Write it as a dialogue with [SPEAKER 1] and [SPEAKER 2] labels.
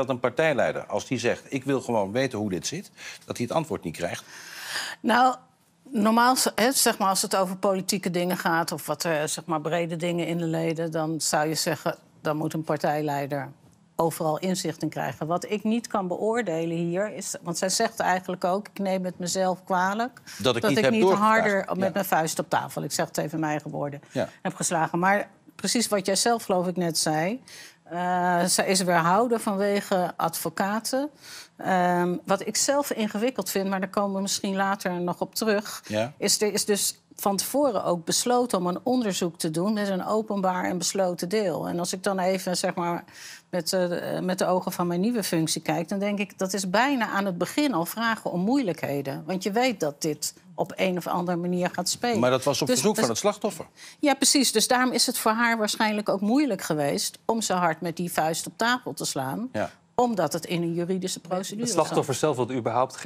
[SPEAKER 1] dat een partijleider, als die zegt: Ik wil gewoon weten hoe dit zit, dat hij het antwoord niet krijgt? Nou. Normaal, zeg maar, als het over politieke dingen gaat of wat er, zeg maar, brede dingen in de leden, dan zou je zeggen: dan moet een partijleider overal inzicht in krijgen. Wat ik niet kan beoordelen hier is. Want zij zegt eigenlijk ook: ik neem het mezelf kwalijk.
[SPEAKER 2] Dat ik niet, harder met mijn
[SPEAKER 1] vuist op tafel. Ik zeg het even mijn woorden. Heb geslagen. Maar precies wat jij zelf, geloof ik, net zei. Uh, is weerhouden vanwege advocaten. Ehm, wat ik zelf ingewikkeld vind, maar daar komen we misschien later nog op terug, is er is dus van tevoren ook besloten om een onderzoek te doen met een openbaar en besloten deel. En als ik dan even zeg maar, met, eh, met de ogen van mijn nieuwe functie kijk, dan denk ik dat is bijna aan het begin al vragen om moeilijkheden. Want je weet dat dit op een of andere manier gaat spelen. Maar dat was op dus, verzoek dus van het slachtoffer. Ja, precies. Dus daarom is het voor haar waarschijnlijk ook moeilijk geweest om zo hard met die vuist op tafel te slaan. Ja. Omdat het in een juridische procedure. Het slachtoffer zelf wilde überhaupt geen.